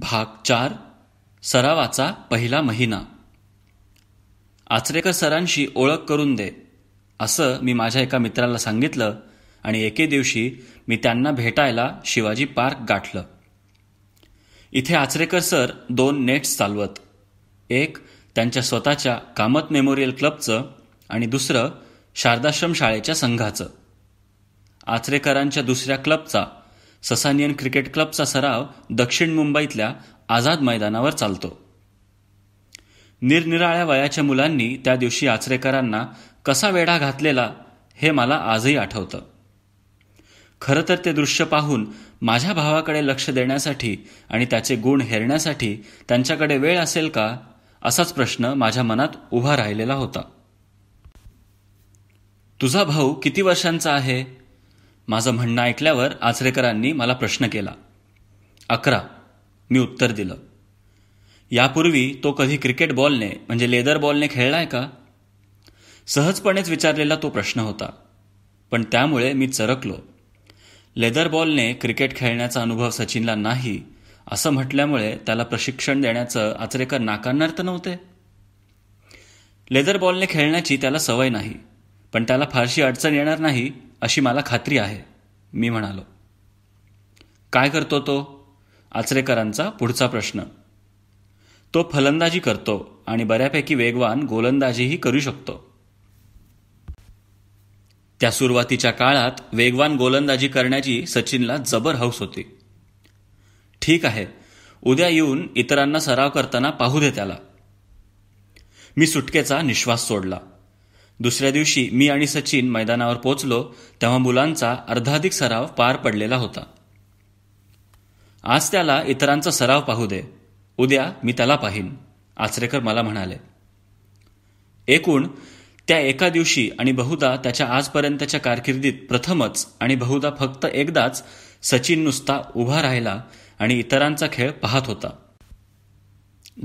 भाग चार सरावाचा पहिला महिना आचरेकर सरांशी ओळख करून दे असं मी माझ्या एका मित्राला सांगितलं आणि एके दिवशी मी त्यांना भेटायला शिवाजी पार्क गाठलं इथे आचरेकर सर दोन नेट्स चालवत एक त्यांच्या स्वतःच्या कामत मेमोरियल क्लबचं आणि दुसरं शारदाश्रम शाळेच्या संघाचं आचरेकरांच्या दुसऱ्या क्लबचा ससानियन क्रिकेट क्लबचा सराव दक्षिण मुंबईतल्या आझाद मैदानावर चालतो निरनिराळ्या वयाच्या मुलांनी त्या दिवशी आचरेकरांना कसा वेढा घातलेला हे मला आजही आठवतं खरं तर ते दृश्य पाहून माझ्या भावाकडे लक्ष देण्यासाठी आणि त्याचे गुण हेरण्यासाठी त्यांच्याकडे वेळ असेल का असाच प्रश्न माझ्या मनात उभा राहिलेला होता तुझा भाऊ किती वर्षांचा आहे माझं म्हणणं ऐकल्यावर आचरेकरांनी मला प्रश्न केला अकरा मी उत्तर दिलं यापूर्वी तो कधी क्रिकेट बॉलने म्हणजे लेदर बॉलने खेळलाय का सहजपणेच विचारलेला तो प्रश्न होता पण त्यामुळे मी चरकलो लेदर बॉलने क्रिकेट खेळण्याचा अनुभव सचिनला नाही असं म्हटल्यामुळे त्याला प्रशिक्षण देण्याचं आचरेकर नाकारणार तर नव्हते लेदर बॉलने खेळण्याची त्याला सवय नाही पण त्याला फारशी अडचण येणार नाही अशी मला खात्री आहे मी म्हणालो काय करतो तो आचरेकरांचा पुढचा प्रश्न तो फलंदाजी करतो आणि बऱ्यापैकी वेगवान गोलंदाजीही करू शकतो त्या सुरुवातीच्या काळात वेगवान गोलंदाजी करण्याची सचिनला जबर हौस होती ठीक आहे उद्या येऊन इतरांना सराव करताना पाहू दे त्याला मी सुटकेचा निश्वास सोडला दुसऱ्या दिवशी मी आणि सचिन मैदानावर पोचलो तेव्हा मुलांचा अर्धाधिक सराव पार पडलेला होता आज त्याला इतरांचा सराव पाहू दे उद्या मी त्याला पाहीन आचरेकर मला म्हणाले एकूण त्या एका दिवशी आणि बहुधा त्याच्या आजपर्यंतच्या कारकिर्दीत प्रथमच आणि बहुधा फक्त एकदाच सचिन नुसता उभा राहिला आणि इतरांचा खेळ पाहत होता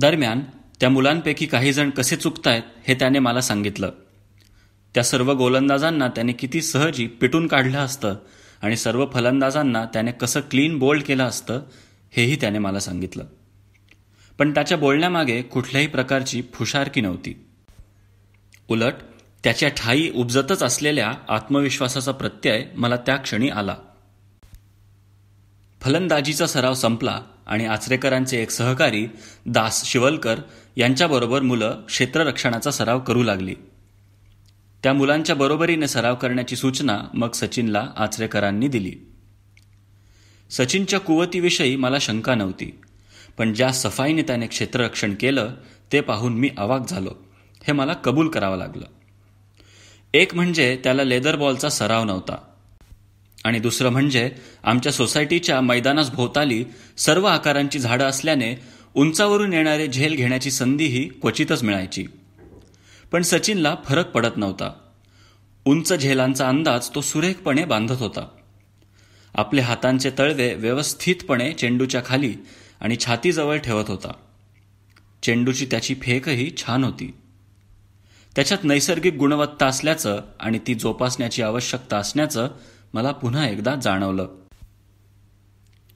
दरम्यान त्या मुलांपैकी काही जण कसे चुकतायत हे त्याने मला सांगितलं त्या सर्व गोलंदाजांना त्याने किती सहजी पिटून काढलं असतं आणि सर्व फलंदाजांना त्याने कसं क्लीन बोल्ड केलं असतं हेही त्याने मला सांगितलं पण त्याच्या बोलण्यामागे कुठल्याही प्रकारची फुशारकी नव्हती उलट त्याच्या ठाई उपजतच असलेल्या आत्मविश्वासाचा प्रत्यय मला त्या क्षणी आला फलंदाजीचा सराव संपला आणि आचरेकरांचे एक सहकारी दास शिवलकर यांच्याबरोबर मुलं क्षेत्ररक्षणाचा सराव करू लागली त्या मुलांच्या बरोबरीने सराव करण्याची सूचना मग सचिनला आचरेकरांनी दिली सचिनच्या कुवतीविषयी मला शंका नव्हती पण ज्या सफाईने त्याने क्षेत्ररक्षण केलं ते पाहून मी अवाक झालो हे मला कबूल करावं लागलं एक म्हणजे त्याला लेदर बॉलचा सराव नव्हता आणि दुसरं म्हणजे आमच्या सोसायटीच्या मैदानास भोवताली सर्व आकारांची झाडं असल्याने उंचावरून येणारे झेल घेण्याची संधीही क्वचितच मिळायची पण सचिनला फरक पडत नव्हता उंच झेलांचा अंदाज तो सुरेखपणे बांधत होता आपले हातांचे तळवे व्यवस्थितपणे चेंडूच्या खाली आणि छातीजवळ ठेवत होता चेंडूची त्याची फेकही छान होती त्याच्यात नैसर्गिक गुणवत्ता असल्याचं आणि ती जोपासण्याची आवश्यकता असण्याचं मला पुन्हा एकदा जाणवलं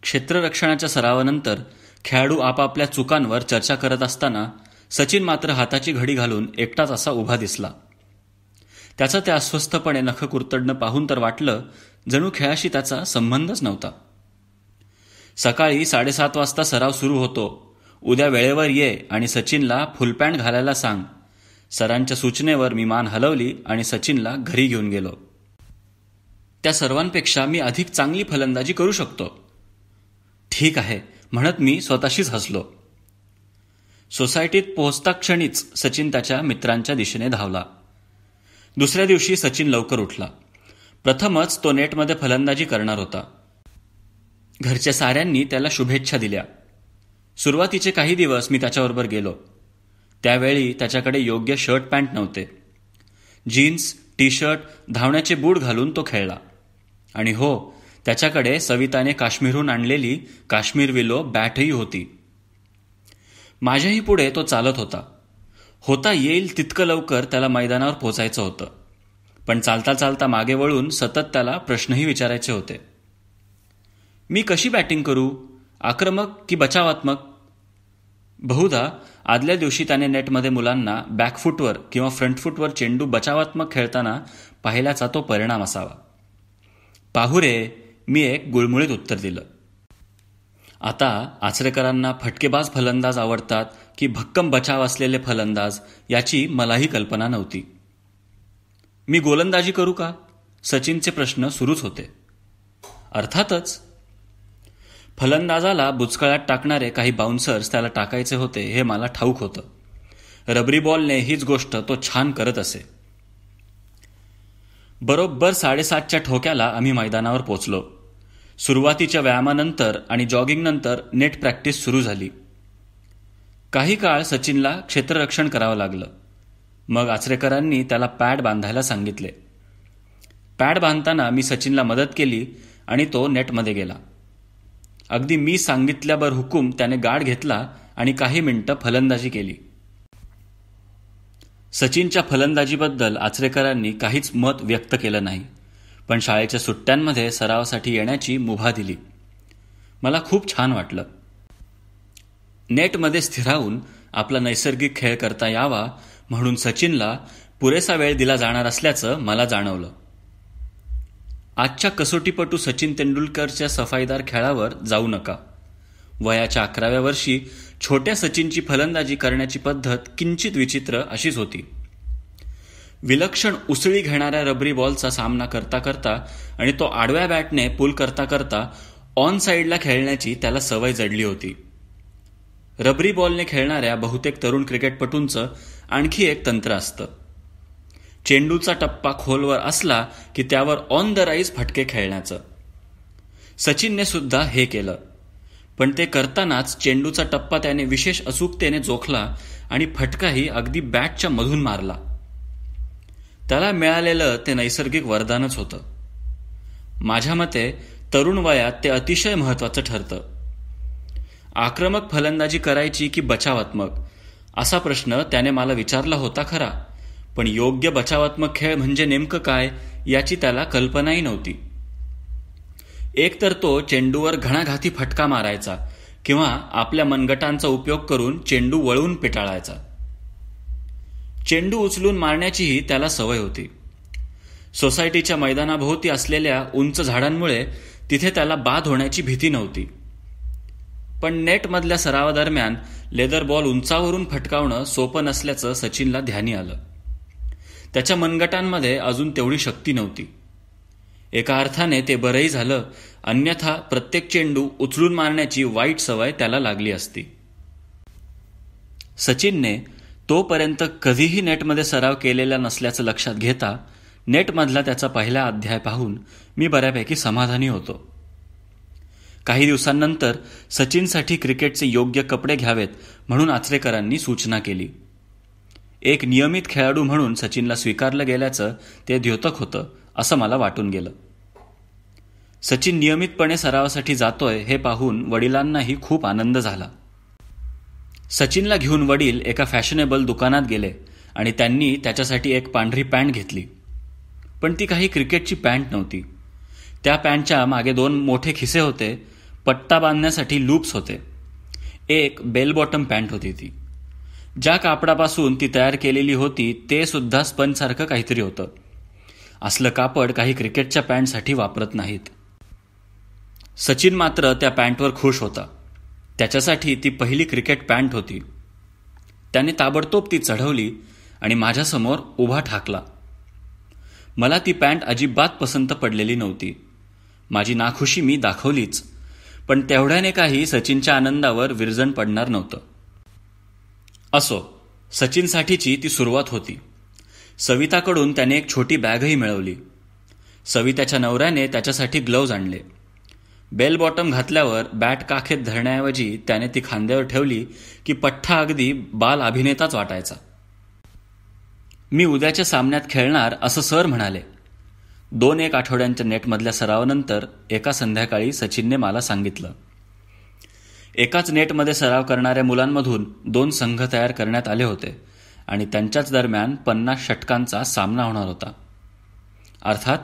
क्षेत्ररक्षणाच्या सरावानंतर खेळाडू आपापल्या चुकांवर चर्चा करत असताना सचिन मात्र हाताची घडी घालून एकटाच असा उभा दिसला त्याचं त्या अस्वस्थपणे नख कुरतडणं पाहून तर वाटलं जणू खेळाशी त्याचा संबंधच नव्हता सकाळी साडेसात वाजता सराव सुरू होतो उद्या वेळेवर ये आणि सचिनला फुलपॅन्ट घालायला सांग सरांच्या सूचनेवर मी मान हलवली आणि सचिनला घरी घेऊन गेलो त्या सर्वांपेक्षा मी अधिक चांगली फलंदाजी करू शकतो ठीक आहे म्हणत मी स्वतःशीच हसलो सोसायटीत पोहोचता क्षणीच सचिन त्याच्या मित्रांच्या दिशेने धावला दुसऱ्या दिवशी सचिन लवकर उठला प्रथमच तो नेटमध्ये फलंदाजी करणार होता घरच्या साऱ्यांनी त्याला शुभेच्छा दिल्या सुरुवातीचे काही दिवस मी त्याच्याबरोबर गेलो त्यावेळी त्याच्याकडे योग्य शर्ट पॅन्ट नव्हते जीन्स टी शर्ट धावण्याचे बूट घालून तो खेळला आणि हो त्याच्याकडे सविताने काश्मीरहून आणलेली काश्मीर विलो बॅटही होती माझ्याही पुढे तो चालत होता होता येईल तितकं लवकर त्याला मैदानावर पोचायचं होतं पण चालता चालता मागे वळून सतत त्याला प्रश्नही विचारायचे होते मी कशी बॅटिंग करू आक्रमक की बचावात्मक बहुधा आदल्या दिवशी त्याने नेटमध्ये मुलांना बॅकफुटवर किंवा फ्रंटफुटवर चेंडू बचावात्मक खेळताना पाहिल्याचा तो परिणाम असावा पाहुरे मी एक गुळमुळीत उत्तर दिलं आता आचरेकरांना फटकेबाज फलंदाज आवडतात की भक्कम बचाव असलेले फलंदाज याची मलाही कल्पना नव्हती मी गोलंदाजी करू का सचिनचे प्रश्न सुरूच होते अर्थातच फलंदाजाला बुचकळ्यात टाकणारे काही बाउन्सर्स त्याला टाकायचे होते हे मला ठाऊक होतं रबरी बॉलने हीच गोष्ट तो छान करत असे बरोबर साडेसातच्या ठोक्याला आम्ही मैदानावर पोचलो सुरुवातीच्या व्यायामानंतर आणि जॉगिंगनंतर नेट प्रॅक्टिस सुरू झाली काही काळ सचिनला क्षेत्ररक्षण करावं लागलं मग आचरेकरांनी त्याला पॅड बांधायला सांगितले पॅड बांधताना मी सचिनला मदत केली आणि तो नेटमध्ये गेला अगदी मी सांगितल्यावर हुकूम त्याने गाड घेतला आणि काही मिनिटं फलंदाजी केली सचिनच्या फलंदाजीबद्दल आचरेकरांनी काहीच मत व्यक्त केलं नाही पण शाळेच्या सुट्ट्यांमध्ये सरावासाठी येण्याची मुभा दिली मला खूप छान वाटलं नेटमध्ये स्थिरावून आपला नैसर्गिक खेळ करता यावा म्हणून सचिनला पुरेसा वेळ दिला जाणार असल्याचं मला जाणवलं आजच्या कसोटीपटू सचिन तेंडुलकरच्या सफाईदार खेळावर जाऊ नका वयाच्या अकराव्या वर्षी छोट्या सचिनची फलंदाजी करण्याची पद्धत किंचित विचित्र अशीच होती विलक्षण उसळी घेणाऱ्या रबरी बॉलचा सामना करता करता आणि तो आडव्या बॅटने पूल करता करता ऑन साईडला खेळण्याची त्याला सवय जडली होती रबरी बॉलने खेळणाऱ्या बहुतेक तरुण क्रिकेटपटूंचं आणखी एक तंत्र असतं चेंडूचा टप्पा खोलवर असला की त्यावर ऑन द राईज फटके खेळण्याचं सचिनने सुद्धा हे केलं पण ते करतानाच चेंडूचा टप्पा त्याने विशेष अचूकतेने जोखला आणि फटकाही अगदी बॅटच्या मधून मारला त्याला मिळालेलं ते नैसर्गिक वरदानच होतं माझ्या मते तरुण वयात ते अतिशय महत्त्वाचं ठरतं आक्रमक फलंदाजी करायची की बचावात्मक असा प्रश्न त्याने मला विचारला होता खरा पण योग्य बचावात्मक खेळ म्हणजे नेमकं काय याची त्याला कल्पनाही नव्हती एकतर तो चेंडूवर घणाघाती फटका मारायचा किंवा आपल्या मनगटांचा उपयोग करून चेंडू वळून पिटाळायचा चेंडू उचलून मारण्याचीही त्याला सवय होती सोसायटीच्या मैदानाभोवती असलेल्या उंच झाडांमुळे तिथे त्याला बाद होण्याची भीती नव्हती पण नेटमधल्या सरावादरम्यान लेदर बॉल उंचावरून फटकावणं सोपं नसल्याचं सचिनला ध्यानी आलं त्याच्या मनगटांमध्ये अजून तेवढी शक्ती नव्हती एका अर्थाने ते बरंही झालं अन्यथा प्रत्येक चेंडू उचलून मारण्याची वाईट सवय त्याला लागली असती सचिनने तोपर्यंत कधीही नेटमध्ये सराव केलेला नसल्याचं लक्षात घेता नेटमधला त्याचा पहिला अध्याय पाहून मी बऱ्यापैकी समाधानी होतो काही दिवसांनंतर सचिनसाठी क्रिकेटचे योग्य कपडे घ्यावेत म्हणून आचरेकरांनी सूचना केली एक नियमित खेळाडू म्हणून सचिनला स्वीकारलं गेल्याचं ते द्योतक होतं असं मला वाटून गेलं सचिन नियमितपणे सरावासाठी जातोय हे पाहून वडिलांनाही खूप आनंद झाला सचिनला घेऊन वडील एका फॅशनेबल दुकानात गेले आणि त्यांनी त्याच्यासाठी एक पांढरी पॅन्ट घेतली पण ती काही क्रिकेटची पॅन्ट नव्हती त्या पॅन्टच्या मागे दोन मोठे खिसे होते पट्टा बांधण्यासाठी लूप्स होते एक बेल बॉटम पॅन्ट होती ती ज्या कापडापासून ती तयार केलेली होती ते सुद्धा स्पंजसारखं काहीतरी होतं असलं कापड काही क्रिकेटच्या पॅन्टसाठी वापरत नाहीत सचिन मात्र त्या पॅन्टवर खुश होता त्याच्यासाठी ती पहिली क्रिकेट पॅन्ट होती त्याने ताबडतोब ती चढवली आणि माझ्यासमोर उभा ठाकला मला ती पॅन्ट अजिबात पसंत पडलेली नव्हती माझी नाखुशी मी दाखवलीच पण तेवढ्याने काही सचिनच्या आनंदावर विरजण पडणार नव्हतं असो सचिनसाठीची ती सुरुवात होती सविताकडून त्याने एक छोटी बॅगही मिळवली सविताच्या नवऱ्याने त्याच्यासाठी ग्लव्ज आणले बेल बॉटम घातल्यावर बॅट काखेत धरण्याऐवजी त्याने ती खांद्यावर ठेवली की पठ्ठा अगदी बाल अभिनेताच वाटायचा मी उद्याच्या सामन्यात खेळणार असं सर म्हणाले दोन एक आठवड्यांच्या नेटमधल्या सरावानंतर एका संध्याकाळी सचिनने मला सांगितलं एकाच नेटमध्ये सराव करणाऱ्या मुलांमधून दोन संघ तयार करण्यात आले होते आणि त्यांच्याच दरम्यान पन्नास षटकांचा सामना होणार होता अर्थात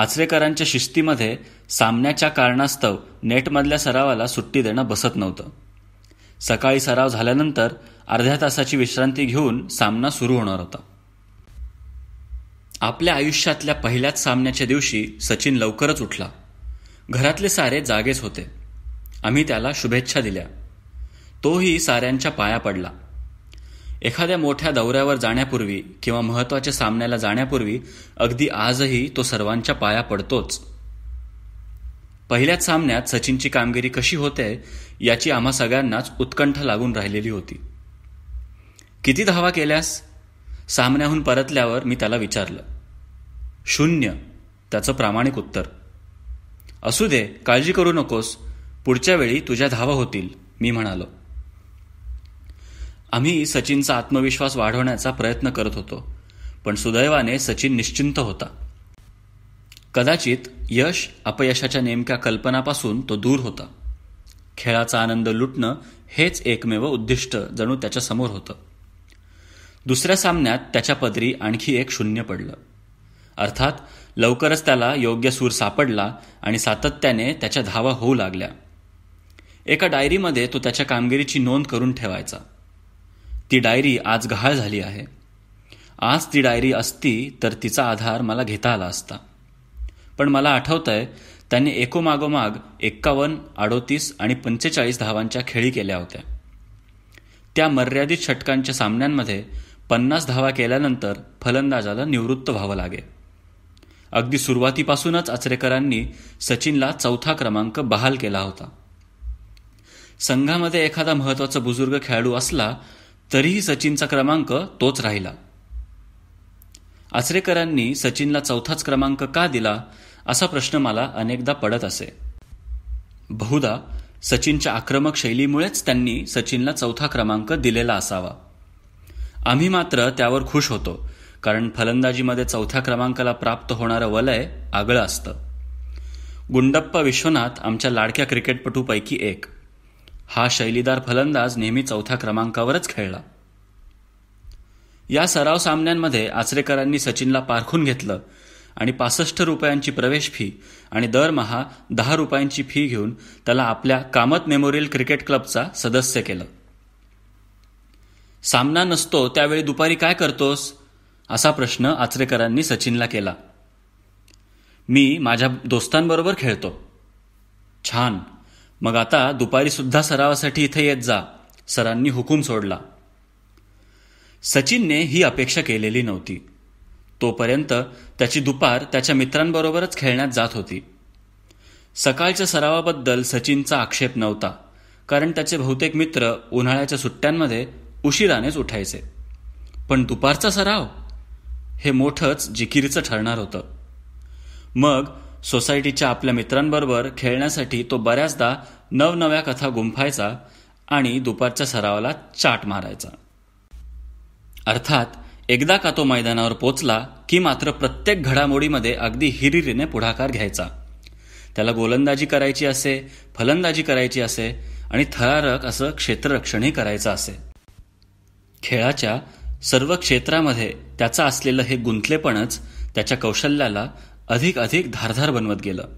आचरेकरांच्या शिस्तीमध्ये सामन्याच्या कारणास्तव नेटमधल्या सरावाला सुट्टी देणं बसत नव्हतं सकाळी सराव झाल्यानंतर अर्ध्या तासाची विश्रांती घेऊन सामना सुरू होणार होता आपल्या आयुष्यातल्या पहिल्याच सामन्याच्या दिवशी सचिन लवकरच उठला घरातले सारे जागेच होते आम्ही त्याला शुभेच्छा दिल्या तोही साऱ्यांच्या पाया पडला एखाद्या मोठ्या दौऱ्यावर जाण्यापूर्वी किंवा महत्वाच्या सामन्याला जाण्यापूर्वी अगदी आजही तो सर्वांच्या पाया पडतोच पहिल्याच सामन्यात सचिनची कामगिरी कशी होते याची आम्हा सगळ्यांनाच उत्कंठा लागून राहिलेली होती किती धावा केल्यास सामन्याहून परतल्यावर मी त्याला विचारलं शून्य त्याचं प्रामाणिक उत्तर असू दे काळजी करू नकोस पुढच्या वेळी तुझ्या धावा होतील मी म्हणालो आम्ही सचिनचा आत्मविश्वास वाढवण्याचा प्रयत्न करत होतो पण सुदैवाने सचिन निश्चिंत होता कदाचित यश अपयशाच्या नेमक्या कल्पनापासून तो दूर होता खेळाचा आनंद लुटणं हेच एकमेव उद्दिष्ट जणू त्याच्या समोर होतं दुसऱ्या सामन्यात त्याच्या पदरी आणखी एक शून्य पडलं अर्थात लवकरच त्याला योग्य सूर सापडला आणि सातत्याने त्याच्या धावा होऊ लागल्या एका डायरीमध्ये तो त्याच्या कामगिरीची नोंद करून ठेवायचा ती डायरी आज गहाळ झाली आहे आज ती डायरी असती तर तिचा आधार मला घेता आला असता पण मला आहे त्यांनी एकोमागोमाग एक्कावन्न अडोतीस आणि पंचेचाळीस धावांच्या खेळी केल्या होत्या त्या मर्यादित षटकांच्या सामन्यांमध्ये पन्नास धावा केल्यानंतर फलंदाजाला निवृत्त व्हावं लागे अगदी सुरुवातीपासूनच आचरेकरांनी सचिनला चौथा क्रमांक बहाल केला होता संघामध्ये एखादा महत्त्वाचा बुजुर्ग खेळाडू असला तरीही सचिनचा क्रमांक तोच राहिला आचरेकरांनी सचिनला चौथाच क्रमांक का दिला असा प्रश्न मला अनेकदा पडत असे बहुधा सचिनच्या आक्रमक शैलीमुळेच त्यांनी सचिनला चौथा क्रमांक दिलेला असावा आम्ही मात्र त्यावर खुश होतो कारण फलंदाजीमध्ये चौथ्या क्रमांकाला प्राप्त होणारं वलय आगळं असतं गुंडप्पा विश्वनाथ आमच्या लाडक्या क्रिकेटपटूपैकी एक हा शैलीदार फलंदाज नेहमी चौथ्या क्रमांकावरच खेळला या सराव सामन्यांमध्ये आचरेकरांनी सचिनला पारखून घेतलं आणि पासष्ट रुपयांची प्रवेश फी आणि दरमहा दहा रुपयांची फी घेऊन त्याला आपल्या कामत मेमोरियल क्रिकेट क्लबचा सदस्य केलं सामना नसतो त्यावेळी दुपारी काय करतोस असा प्रश्न आचरेकरांनी सचिनला केला मी माझ्या दोस्तांबरोबर खेळतो छान मग आता सुद्धा सरावासाठी इथे येत जा सरांनी हुकूम सोडला सचिनने ही अपेक्षा केलेली नव्हती तोपर्यंत त्याची दुपार त्याच्या मित्रांबरोबरच खेळण्यात जात होती सकाळच्या सरावाबद्दल सचिनचा आक्षेप नव्हता कारण त्याचे बहुतेक मित्र उन्हाळ्याच्या सुट्ट्यांमध्ये उशिरानेच उठायचे पण दुपारचा सराव हे मोठंच जिकिरीचं ठरणार होतं मग सोसायटीच्या आपल्या मित्रांबरोबर खेळण्यासाठी तो बऱ्याचदा नवनव्या कथा गुंफायचा आणि दुपारच्या सरावाला चाट मारायचा अर्थात एकदा का तो मैदानावर पोचला की मात्र प्रत्येक घडामोडीमध्ये अगदी हिरिरीने पुढाकार घ्यायचा त्याला गोलंदाजी करायची असे फलंदाजी करायची असे आणि थरारक असं क्षेत्ररक्षणही करायचं असे खेळाच्या सर्व क्षेत्रामध्ये त्याचं असलेलं हे गुंतलेपणच त्याच्या कौशल्याला अधिक अधिक धारधार बनवत गेलं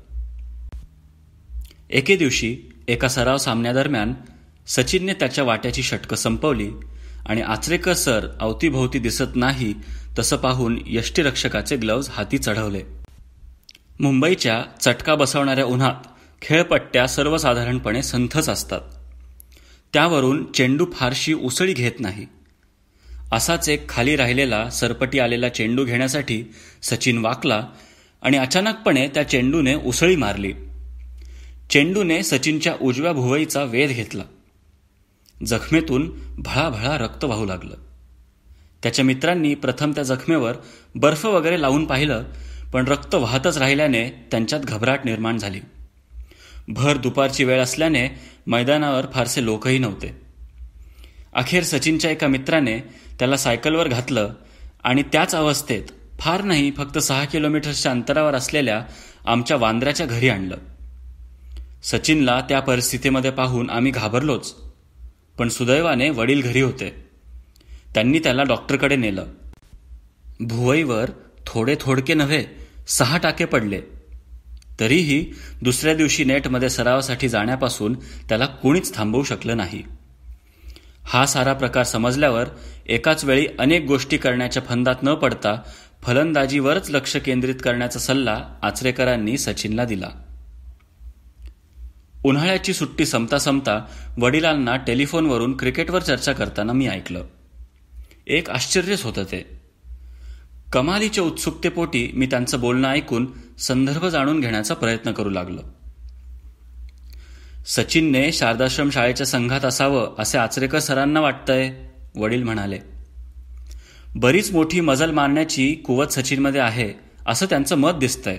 एके दिवशी एका सराव सामन्यादरम्यान सचिनने त्याच्या वाट्याची षटकं संपवली आणि आचरेकर सर अवतीभोवती दिसत नाही तसं पाहून यष्टीरक्षकाचे ग्लव्ज हाती चढवले मुंबईच्या चटका बसवणाऱ्या उन्हात खेळपट्ट्या सर्वसाधारणपणे संथच असतात त्यावरून चेंडू फारशी उसळी घेत नाही असाच एक खाली राहिलेला सरपटी आलेला चेंडू घेण्यासाठी सचिन वाकला आणि अचानकपणे त्या चेंडूने उसळी मारली चेंडूने सचिनच्या उजव्या भुवईचा वेध घेतला जखमेतून भळाभळा रक्त वाहू लागलं त्याच्या मित्रांनी प्रथम त्या जखमेवर बर्फ वगैरे लावून पाहिलं पण रक्त वाहतच राहिल्याने त्यांच्यात घबराट निर्माण झाली भर दुपारची वेळ असल्याने मैदानावर फारसे लोकही नव्हते अखेर सचिनच्या एका मित्राने त्याला सायकलवर घातलं आणि त्याच अवस्थेत फार नाही फक्त सहा किलोमीटरच्या अंतरावर असलेल्या आमच्या वांद्र्याच्या घरी आणलं सचिनला त्या परिस्थितीमध्ये पाहून आम्ही घाबरलोच पण सुदैवाने वडील घरी होते त्यांनी त्याला डॉक्टरकडे नेलं भुवईवर थोडे थोडके नव्हे सहा टाके पडले तरीही दुसऱ्या दिवशी नेटमध्ये सरावासाठी जाण्यापासून त्याला कोणीच थांबवू शकलं नाही हा सारा प्रकार समजल्यावर एकाच वेळी अनेक गोष्टी करण्याच्या फंदात न पडता फलंदाजीवरच लक्ष केंद्रित करण्याचा सल्ला आचरेकरांनी सचिनला दिला उन्हाळ्याची सुट्टी संपता संपता वडिलांना टेलिफोनवरून क्रिकेटवर चर्चा करताना मी ऐकलं एक आश्चर्यच होतं ते कमालीच्या उत्सुकतेपोटी मी त्यांचं बोलणं ऐकून संदर्भ जाणून घेण्याचा प्रयत्न करू लागलो सचिनने शारदाश्रम शाळेच्या संघात असावं असे आचरेकर सरांना वाटतंय वडील म्हणाले बरीच मोठी मजल मारण्याची कुवत सचिनमध्ये आहे असं त्यांचं मत दिसतंय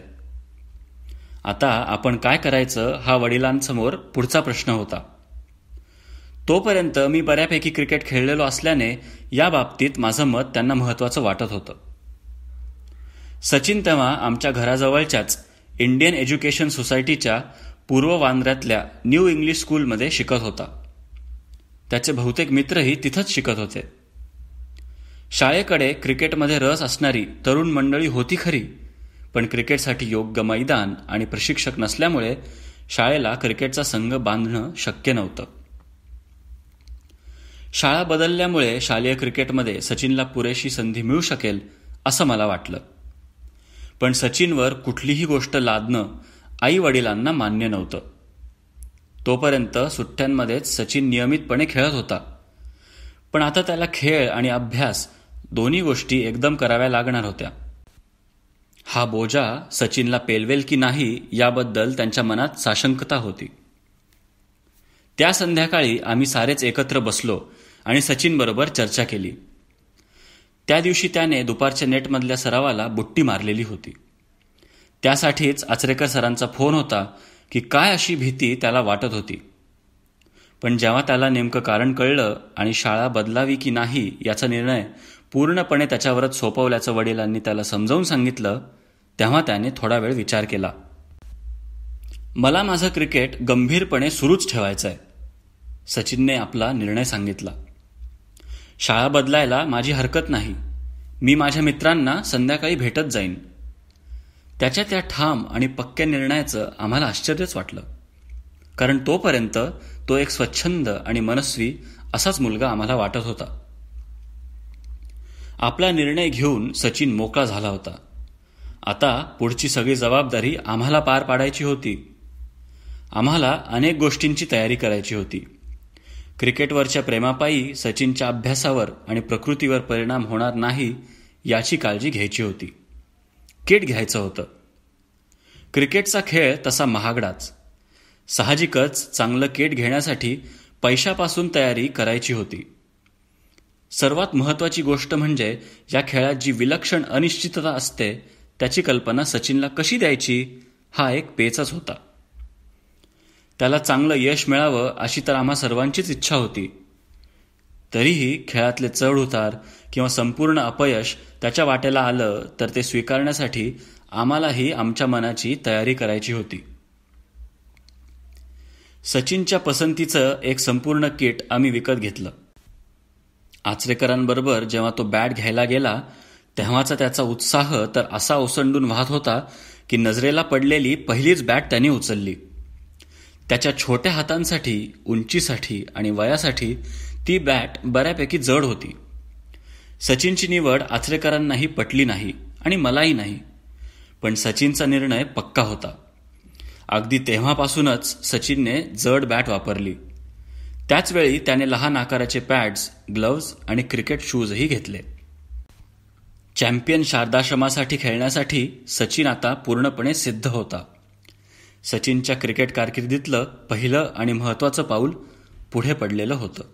आता आपण काय करायचं हा वडिलांसमोर पुढचा प्रश्न होता तोपर्यंत मी बऱ्यापैकी क्रिकेट खेळलेलो असल्याने या बाबतीत माझं मत त्यांना महत्त्वाचं वाटत होतं सचिन तेव्हा आमच्या घराजवळच्याच इंडियन एज्युकेशन सोसायटीच्या पूर्व वांद्र्यातल्या न्यू इंग्लिश स्कूलमध्ये शिकत होता त्याचे बहुतेक मित्रही तिथंच शिकत होते शाळेकडे क्रिकेटमध्ये रस असणारी तरुण मंडळी होती खरी पण क्रिकेटसाठी योग्य मैदान आणि प्रशिक्षक नसल्यामुळे शाळेला क्रिकेटचा संघ बांधणं शक्य नव्हतं शाळा बदलल्यामुळे शालेय क्रिकेटमध्ये सचिनला पुरेशी संधी मिळू शकेल असं मला वाटलं पण सचिनवर कुठलीही गोष्ट लादणं आई वडिलांना मान्य नव्हतं तोपर्यंत सुट्ट्यांमध्येच सचिन नियमितपणे खेळत होता पण आता त्याला खेळ आणि अभ्यास दोन्ही गोष्टी एकदम कराव्या लागणार होत्या हा बोजा सचिनला पेलवेल की नाही याबद्दल त्यांच्या मनात साशंकता होती त्या संध्याकाळी आम्ही सारेच एकत्र बसलो आणि सचिनबरोबर चर्चा केली त्या दिवशी त्याने दुपारच्या नेटमधल्या सरावाला बुट्टी मारलेली होती त्यासाठीच आचरेकर सरांचा फोन होता की काय अशी भीती त्याला वाटत होती पण जेव्हा त्याला नेमकं कारण कळलं आणि शाळा बदलावी की नाही याचा निर्णय पूर्णपणे त्याच्यावरच सोपवल्याचं वडिलांनी त्याला समजावून सांगितलं तेव्हा त्याने थोडा वेळ विचार केला मला माझं क्रिकेट गंभीरपणे सुरूच ठेवायचं आहे सचिनने आपला निर्णय सांगितला शाळा बदलायला माझी हरकत नाही मी माझ्या मित्रांना संध्याकाळी भेटत जाईन त्याच्या त्या ठाम आणि पक्क्या निर्णयाचं आम्हाला आश्चर्यच वाटलं कारण तोपर्यंत तो एक स्वच्छंद आणि मनस्वी असाच मुलगा आम्हाला वाटत होता आपला निर्णय घेऊन सचिन मोकळा झाला होता आता पुढची सगळी जबाबदारी आम्हाला पार पाडायची होती आम्हाला अनेक गोष्टींची तयारी करायची होती क्रिकेटवरच्या प्रेमापायी सचिनच्या अभ्यासावर आणि प्रकृतीवर परिणाम होणार नाही याची काळजी घ्यायची होती किट घ्यायचं होतं क्रिकेटचा खेळ तसा महागडाच साहजिकच चांगलं केट घेण्यासाठी पैशापासून तयारी करायची होती सर्वात महत्त्वाची गोष्ट म्हणजे या खेळात जी विलक्षण अनिश्चितता असते त्याची कल्पना सचिनला कशी द्यायची हा एक पेचच होता त्याला चांगलं यश मिळावं अशी तर आम्हा सर्वांचीच इच्छा होती तरीही खेळातले चढ उतार किंवा संपूर्ण अपयश त्याच्या वाट्याला आलं तर ते स्वीकारण्यासाठी आम्हालाही आमच्या मनाची तयारी करायची होती सचिनच्या पसंतीचं एक संपूर्ण किट आम्ही विकत घेतलं आचरेकरांबरोबर जेव्हा तो बॅट घ्यायला गेला तेव्हाचा त्याचा उत्साह तर असा ओसंडून वाहत होता की नजरेला पडलेली पहिलीच बॅट त्याने उचलली त्याच्या छोट्या हातांसाठी उंचीसाठी आणि वयासाठी ती बॅट बऱ्यापैकी जड होती सचिनची निवड आचरेकरांनाही पटली नाही आणि मलाही नाही पण सचिनचा निर्णय पक्का होता अगदी तेव्हापासूनच सचिनने जड बॅट वापरली त्याचवेळी त्याने लहान आकाराचे पॅड्स ग्लव्ज आणि क्रिकेट शूजही घेतले चॅम्पियन शारदाश्रमासाठी खेळण्यासाठी सचिन आता पूर्णपणे सिद्ध होता सचिनच्या क्रिकेट कारकिर्दीतलं पहिलं आणि महत्त्वाचं पाऊल पुढे पडलेलं होतं